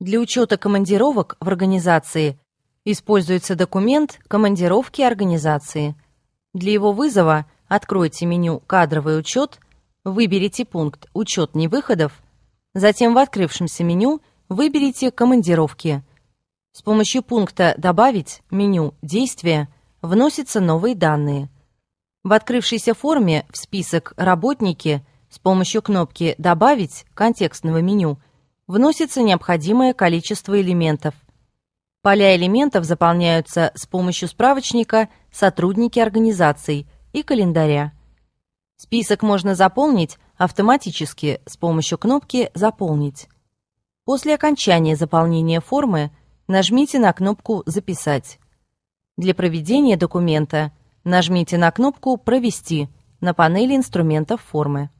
Для учета командировок в организации используется документ командировки организации. Для его вызова откройте меню «Кадровый учет», выберите пункт «Учет невыходов», затем в открывшемся меню выберите «Командировки». С помощью пункта «Добавить» меню «Действия» вносятся новые данные. В открывшейся форме в список «Работники» с помощью кнопки «Добавить» контекстного меню – вносится необходимое количество элементов. Поля элементов заполняются с помощью справочника «Сотрудники организаций» и календаря. Список можно заполнить автоматически с помощью кнопки «Заполнить». После окончания заполнения формы нажмите на кнопку «Записать». Для проведения документа нажмите на кнопку «Провести» на панели инструментов формы.